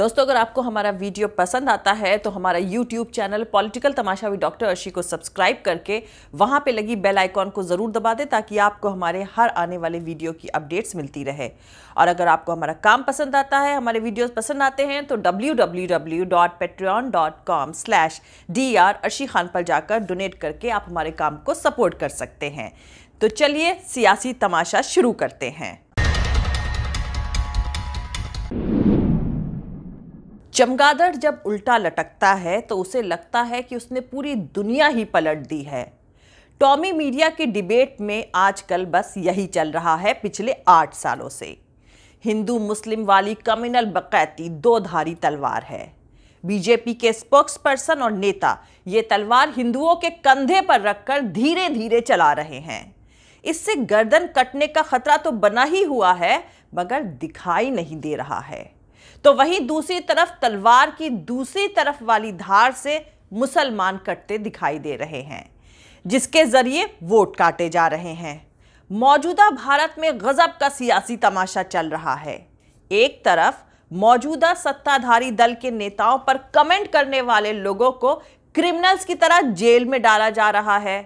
दोस्तों अगर आपको हमारा वीडियो पसंद आता है तो हमारा YouTube channel political Tamasha with doctor Arshi को सब्सक्राइब करके वहाँ पे लगी बेल आइकॉन को ज़रूर दबा दें ताकि आपको हमारे हर आने वाले वीडियो की अपडेट्स मिलती रहे और अगर आपको हमारा काम पसंद आता है हमारे वीडियो पसंद आते हैं तो W W W dot dot com slash D R Arshi Khan पर जाकर डोनेट करके आप हमारे काम को सपोर्ट कर सकते हैं तो चलिए सियासी तमाशा शुरू करते हैं चमगादड़ जब उल्टा लटकता है तो उसे लगता है कि उसने पूरी दुनिया ही पलट दी है टॉमी मीडिया की डिबेट में आजकल बस यही चल रहा है पिछले आठ सालों से हिंदू मुस्लिम वाली कम्युनल बकैती दो धारी तलवार है बीजेपी के स्पोक्स पर्सन और नेता ये तलवार हिंदुओं के कंधे पर रखकर धीरे धीरे चला रहे हैं इससे गर्दन कटने का खतरा तो बना ही हुआ है मगर दिखाई नहीं दे रहा है तो वहीं दूसरी तरफ तलवार की दूसरी तरफ वाली धार से मुसलमान कटते दिखाई दे रहे हैं जिसके जरिए वोट काटे जा रहे हैं मौजूदा भारत में गजब का सियासी तमाशा चल रहा है एक तरफ मौजूदा सत्ताधारी दल के नेताओं पर कमेंट करने वाले लोगों को क्रिमिनल्स की तरह जेल में डाला जा रहा है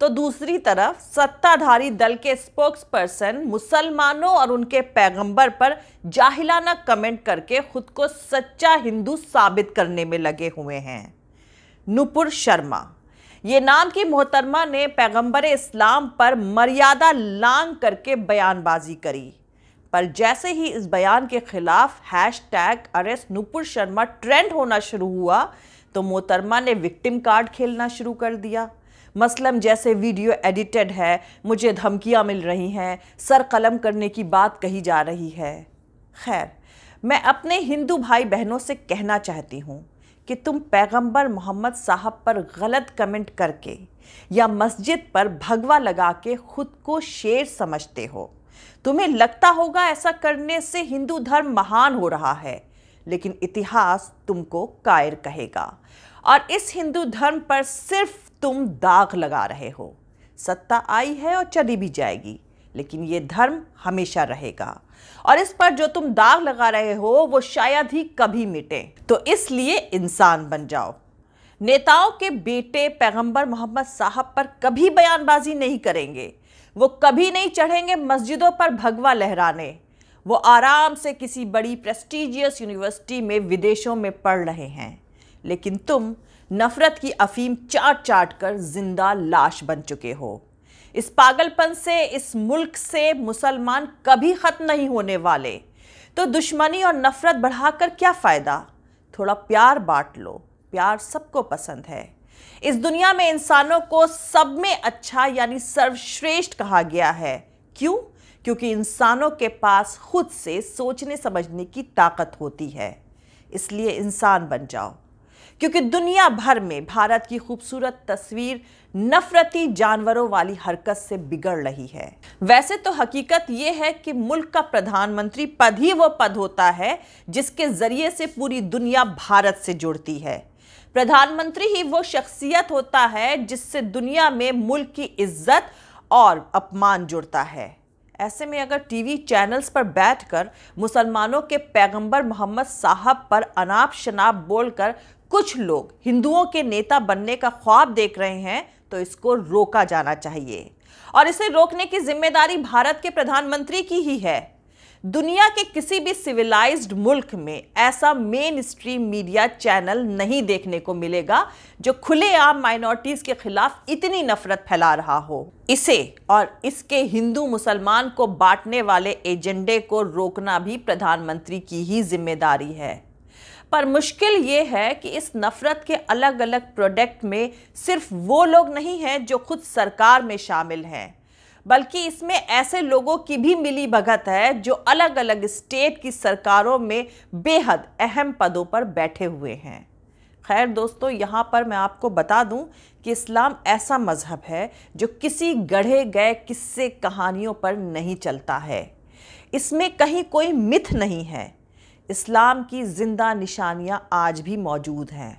तो दूसरी तरफ सत्ताधारी दल के स्पोक्स पर्सन मुसलमानों और उनके पैगंबर पर जाहिलाना कमेंट करके खुद को सच्चा हिंदू साबित करने में लगे हुए हैं नुपुर शर्मा ये नाम की मोहतरमा ने पैगंबर इस्लाम पर मर्यादा लांग करके बयानबाजी करी पर जैसे ही इस बयान के खिलाफ hashtag arrest Nupur Sharma trend होना शुरू हुआ तो मोहतरमा ने विक्टिम कार्ड खेलना शुरू कर दिया मसलन जैसे वीडियो एडिटेड है मुझे धमकियाँ मिल रही हैं सर कलम करने की बात कही जा रही है खैर मैं अपने हिंदू भाई बहनों से कहना चाहती हूँ कि तुम पैगंबर मोहम्मद साहब पर गलत कमेंट करके या मस्जिद पर भगवा लगा के खुद को शेर समझते हो तुम्हें लगता होगा ऐसा करने से हिंदू धर्म महान हो रहा है लेकिन इतिहास तुमको कायर कहेगा और इस हिंदू धर्म पर सिर्फ तुम दाग लगा रहे हो सत्ता आई है और चली भी जाएगी लेकिन ये धर्म हमेशा रहेगा और इस पर जो तुम दाग लगा रहे हो वो शायद ही कभी मिटे तो इसलिए इंसान बन जाओ नेताओं के बेटे पैगंबर मोहम्मद साहब पर कभी बयानबाजी नहीं करेंगे वो कभी नहीं चढ़ेंगे मस्जिदों पर भगवा लहराने वो आराम से किसी बड़ी प्रेस्टिजियस यूनिवर्सिटी में विदेशों में पढ़ रहे हैं लेकिन तुम नफरत की अफीम चाट चाट कर जिंदा लाश बन चुके हो इस पागलपन से इस मुल्क से मुसलमान कभी ख़त्म नहीं होने वाले तो दुश्मनी और नफ़रत बढ़ाकर क्या फ़ायदा थोड़ा प्यार बांट लो प्यार सबको पसंद है इस दुनिया में इंसानों को सब में अच्छा यानी सर्वश्रेष्ठ कहा गया है क्यों क्योंकि इंसानों के पास खुद से सोचने समझने की ताकत होती है इसलिए इंसान बन जाओ क्योंकि दुनिया भर में भारत की खूबसूरत तस्वीर नफरती जानवरों वाली हरकत से बिगड़ रही है वैसे तो हकीकत यह है कि मुल्क का प्रधानमंत्री पद ही वो पद होता है जिसके जरिए से पूरी दुनिया भारत से जुड़ती है प्रधानमंत्री ही वो शख्सियत होता है जिससे दुनिया में मुल्क की इज्जत और अपमान जुड़ता है ऐसे में अगर टीवी चैनल्स पर बैठकर मुसलमानों के पैगंबर मोहम्मद साहब पर अनाप शनाप बोलकर कुछ लोग हिंदुओं के नेता बनने का ख्वाब देख रहे हैं तो इसको रोका जाना चाहिए और इसे रोकने की जिम्मेदारी भारत के प्रधानमंत्री की ही है दुनिया के किसी भी सिविलाइज्ड मुल्क में ऐसा मेन स्ट्रीम मीडिया चैनल नहीं देखने को मिलेगा जो खुलेआम माइनॉरिटीज के खिलाफ इतनी नफरत फैला रहा हो इसे और इसके हिंदू मुसलमान को बांटने वाले एजेंडे को रोकना भी प्रधानमंत्री की ही जिम्मेदारी है पर मुश्किल ये है कि इस नफ़रत के अलग अलग प्रोडक्ट में सिर्फ वो लोग नहीं हैं जो खुद सरकार में शामिल हैं बल्कि इसमें ऐसे लोगों की भी मिली भगत है जो अलग अलग स्टेट की सरकारों में बेहद अहम पदों पर बैठे हुए हैं खैर दोस्तों यहाँ पर मैं आपको बता दूँ कि इस्लाम ऐसा मज़हब है जो किसी गढ़े गए किस्से कहानियों पर नहीं चलता है इसमें कहीं कोई मिथ नहीं है इस्लाम की जिंदा निशानियां आज भी मौजूद हैं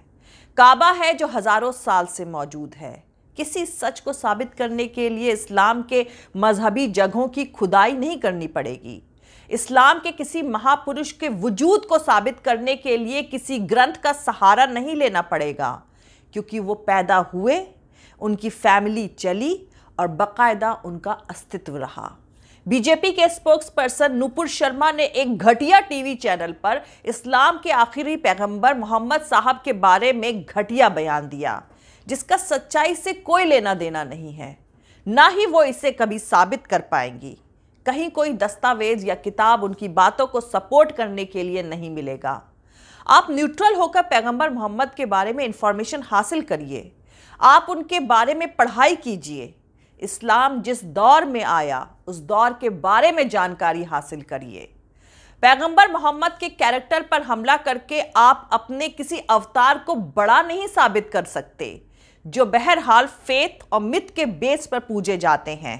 काबा है जो हज़ारों साल से मौजूद है किसी सच को साबित करने के लिए इस्लाम के मजहबी जगहों की खुदाई नहीं करनी पड़ेगी इस्लाम के किसी महापुरुष के वजूद को साबित करने के लिए किसी ग्रंथ का सहारा नहीं लेना पड़ेगा क्योंकि वो पैदा हुए उनकी फैमिली चली और बाकायदा उनका अस्तित्व रहा बीजेपी के स्पोक्स पर्सन नुपुर शर्मा ने एक घटिया टीवी चैनल पर इस्लाम के आखिरी पैगंबर मोहम्मद साहब के बारे में घटिया बयान दिया जिसका सच्चाई से कोई लेना देना नहीं है ना ही वो इसे कभी साबित कर पाएंगी कहीं कोई दस्तावेज या किताब उनकी बातों को सपोर्ट करने के लिए नहीं मिलेगा आप न्यूट्रल होकर पैगंबर मोहम्मद के बारे में इंफॉर्मेशन हासिल करिए आप उनके बारे में पढ़ाई कीजिए इस्लाम जिस दौर में आया उस दौर के बारे में जानकारी हासिल करिए पैगंबर मोहम्मद के कैरेक्टर पर हमला करके आप अपने किसी अवतार को बड़ा नहीं साबित कर सकते जो बहरहाल फेथ और मित के बेस पर पूजे जाते हैं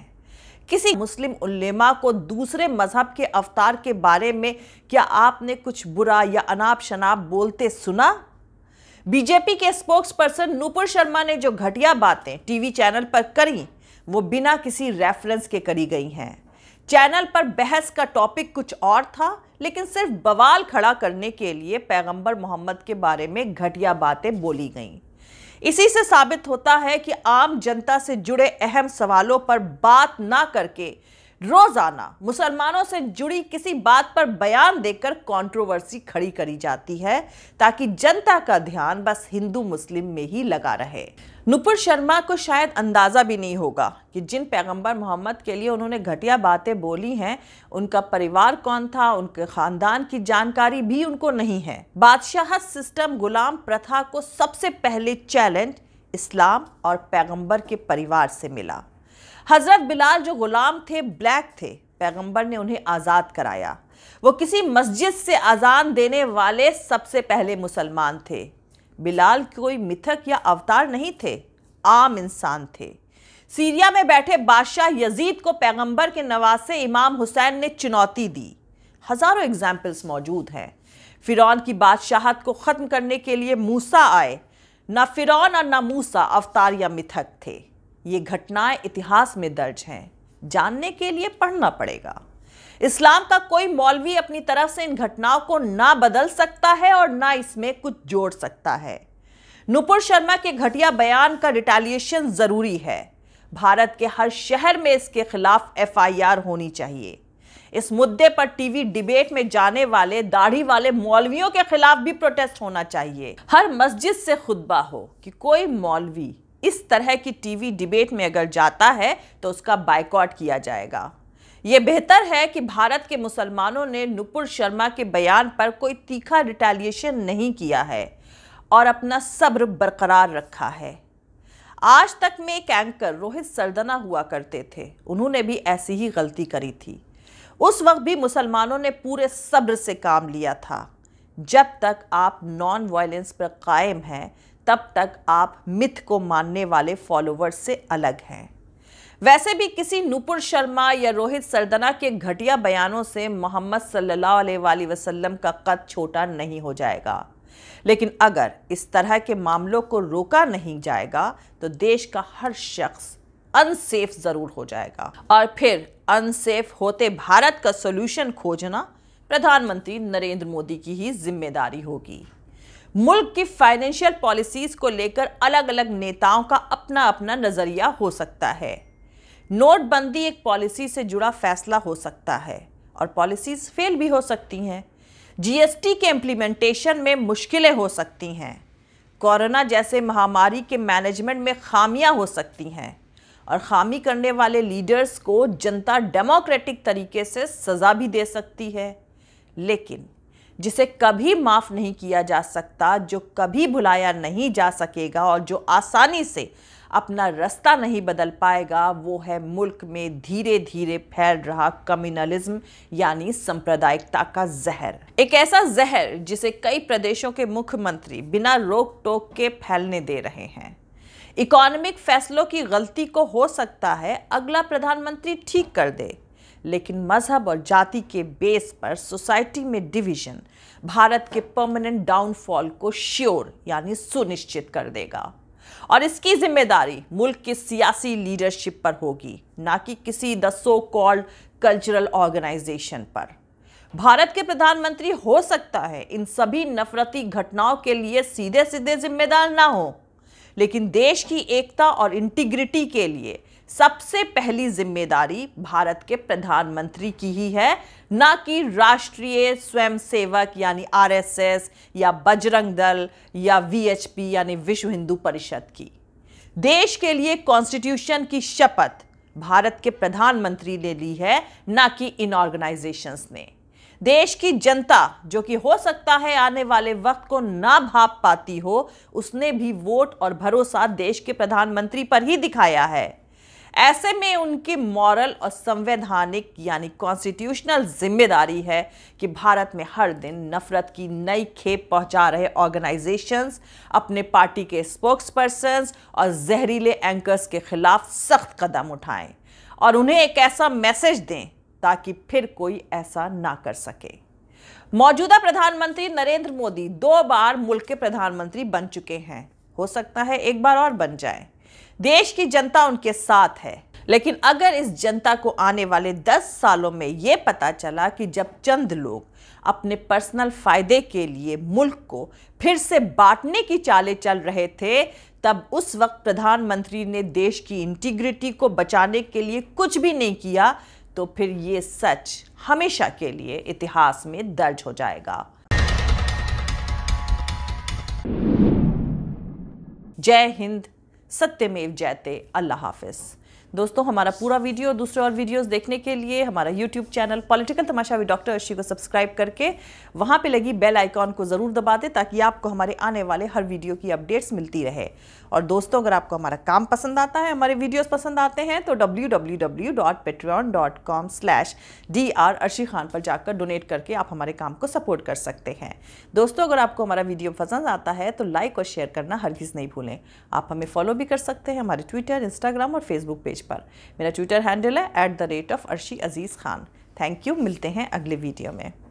किसी मुस्लिम उल्लेमा को दूसरे मजहब के अवतार के बारे में क्या आपने कुछ बुरा या अनाप शनाप बोलते सुना बीजेपी के स्पोक्स पर्सन नूपुर शर्मा ने जो घटिया बातें टीवी चैनल पर करी वो बिना किसी रेफरेंस के करी गई हैं चैनल पर बहस का टॉपिक कुछ और था लेकिन सिर्फ बवाल खड़ा करने के लिए पैगंबर मोहम्मद के बारे में घटिया बातें बोली गईं इसी से साबित होता है कि आम जनता से जुड़े अहम सवालों पर बात ना करके रोजाना मुसलमानों से जुड़ी किसी बात पर बयान देकर कंट्रोवर्सी खड़ी करी जाती है ताकि जनता का ध्यान बस हिंदू मुस्लिम में ही लगा रहे नुपुर शर्मा को शायद अंदाज़ा भी नहीं होगा कि जिन पैगंबर मोहम्मद के लिए उन्होंने घटिया बातें बोली हैं उनका परिवार कौन था उनके ख़ानदान की जानकारी भी उनको नहीं है बादशाह सिस्टम गुलाम प्रथा को सबसे पहले चैलेंज इस्लाम और पैगंबर के परिवार से मिला हजरत बिलाल जो गुलाम थे ब्लैक थे पैगंबर ने उन्हें आज़ाद कराया वो किसी मस्जिद से अजान देने वाले सबसे पहले मुसलमान थे बिलाल कोई मिथक या अवतार नहीं थे आम इंसान थे सीरिया में बैठे बादशाह यजीद को पैगंबर के नवासे इमाम हुसैन ने चुनौती दी हज़ारों एग्जाम्पल्स मौजूद हैं फ़िरौन की बादशाहत को ख़त्म करने के लिए मूसा आए ना फ़िरौन और ना मूसा अवतार या मिथक थे ये घटनाएं इतिहास में दर्ज हैं जानने के लिए पढ़ना पड़ेगा इस्लाम का कोई मौलवी अपनी तरफ से इन घटनाओं को ना बदल सकता है और ना इसमें कुछ जोड़ सकता है नुपुर शर्मा के घटिया बयान का रिटेलिएशन ज़रूरी है भारत के हर शहर में इसके खिलाफ एफआईआर होनी चाहिए इस मुद्दे पर टीवी डिबेट में जाने वाले दाढ़ी वाले मौलवियों के खिलाफ भी प्रोटेस्ट होना चाहिए हर मस्जिद से खुतबा हो कि कोई मौलवी इस तरह की टीवी डिबेट में अगर जाता है तो उसका बाइकआउट किया जाएगा यह बेहतर है कि भारत के मुसलमानों ने नुपुर शर्मा के बयान पर कोई तीखा रिटेलिएशन नहीं किया है और अपना सब्र बरकरार रखा है आज तक में एक एंकर रोहित सरदना हुआ करते थे उन्होंने भी ऐसी ही गलती करी थी उस वक्त भी मुसलमानों ने पूरे सब्र से काम लिया था जब तक आप नॉन वायलेंस पर कायम हैं तब तक आप मिथ को मानने वाले फॉलोअर्स से अलग हैं वैसे भी किसी नुपुर शर्मा या रोहित सरदना के घटिया बयानों से मोहम्मद सल्लल्लाहु वसल्लम का कद छोटा नहीं हो जाएगा लेकिन अगर इस तरह के मामलों को रोका नहीं जाएगा तो देश का हर शख्स अनसेफ ज़रूर हो जाएगा और फिर अनसेफ होते भारत का सोल्यूशन खोजना प्रधानमंत्री नरेंद्र मोदी की ही जिम्मेदारी होगी मुल्क की फाइनेंशियल पॉलिसीज को लेकर अलग अलग नेताओं का अपना अपना नज़रिया हो सकता है नोटबंदी एक पॉलिसी से जुड़ा फैसला हो सकता है और पॉलिसीज फेल भी हो सकती हैं जीएसटी के इम्प्लीमेंटेशन में मुश्किलें हो सकती हैं कोरोना जैसे महामारी के मैनेजमेंट में खामियां हो सकती हैं और खामी करने वाले लीडर्स को जनता डेमोक्रेटिक तरीके से सज़ा भी दे सकती है लेकिन जिसे कभी माफ़ नहीं किया जा सकता जो कभी भुलाया नहीं जा सकेगा और जो आसानी से अपना रास्ता नहीं बदल पाएगा वो है मुल्क में धीरे धीरे फैल रहा कम्युनलिज्म यानी सांप्रदायिकता का जहर एक ऐसा जहर जिसे कई प्रदेशों के मुख्यमंत्री बिना रोक टोक के फैलने दे रहे हैं इकोनॉमिक फैसलों की गलती को हो सकता है अगला प्रधानमंत्री ठीक कर दे लेकिन मजहब और जाति के बेस पर सोसाइटी में डिवीजन भारत के परमानेंट डाउनफॉल को श्योर यानी सुनिश्चित कर देगा और इसकी जिम्मेदारी मुल्क की सियासी लीडरशिप पर होगी ना कि किसी the so called cultural organisation पर भारत के प्रधानमंत्री हो सकता है इन सभी नफरती घटनाओं के लिए सीधे सीधे जिम्मेदार ना हो लेकिन देश की एकता और इंटीग्रिटी के लिए सबसे पहली जिम्मेदारी भारत के प्रधानमंत्री की ही है ना कि राष्ट्रीय स्वयंसेवक यानी आरएसएस या बजरंग दल या वीएचपी यानी विश्व हिंदू परिषद की देश के लिए कॉन्स्टिट्यूशन की शपथ भारत के प्रधानमंत्री ने ली है ना कि इन ऑर्गेनाइजेशंस ने देश की जनता जो कि हो सकता है आने वाले वक्त को ना भाप पाती हो उसने भी वोट और भरोसा देश के प्रधानमंत्री पर ही दिखाया है ऐसे में उनकी मॉरल और संवैधानिक यानी कॉन्स्टिट्यूशनल जिम्मेदारी है कि भारत में हर दिन नफरत की नई खेप पहुंचा रहे ऑर्गेनाइजेशंस अपने पार्टी के स्पोक्स पर्सनस और जहरीले एंकर्स के खिलाफ सख्त कदम उठाएं और उन्हें एक ऐसा मैसेज दें ताकि फिर कोई ऐसा ना कर सके मौजूदा प्रधानमंत्री नरेंद्र मोदी दो बार मुल्क के प्रधानमंत्री बन चुके हैं हो सकता है एक बार और बन जाए देश की जनता उनके साथ है लेकिन अगर इस जनता को आने वाले 10 सालों में ये पता चला कि जब चंद लोग अपने पर्सनल फायदे के लिए मुल्क को फिर से बांटने की चाले चल रहे थे तब उस वक्त प्रधानमंत्री ने देश की इंटीग्रिटी को बचाने के लिए कुछ भी नहीं किया तो फिर ये सच हमेशा के लिए इतिहास में दर्ज हो जाएगा जय हिंद सत्यमेव जयते अल्लाह हाफिज़ दोस्तों हमारा पूरा वीडियो दूसरे और वीडियोस देखने के लिए हमारा YouTube channel political Tamasha with doctor Arshi को सब्सक्राइब करके वहां पे लगी बेल आइकॉन को ज़रूर दबा दें ताकि आपको हमारे आने वाले हर वीडियो की अपडेट्स मिलती रहे और दोस्तों अगर आपको हमारा काम पसंद आता है हमारे वीडियोज़ पसंद आते हैं तो W W W dot dot com slash D R Arshi Khan पर जाकर डोनेट करके आप हमारे काम को सपोर्ट कर सकते हैं दोस्तों अगर आपको हमारा वीडियो पसंद आता है तो लाइक और शेयर करना हर नहीं भूलें आप हमें फॉलो भी कर सकते हैं हमारे ट्विटर इंस्टाग्राम और फेसबुक फेसबुक पेज पर मेरा ट्विटर हैंडल है at the rate of Arshi Aziz Khan thank you मिलते हैं अगले वीडियो में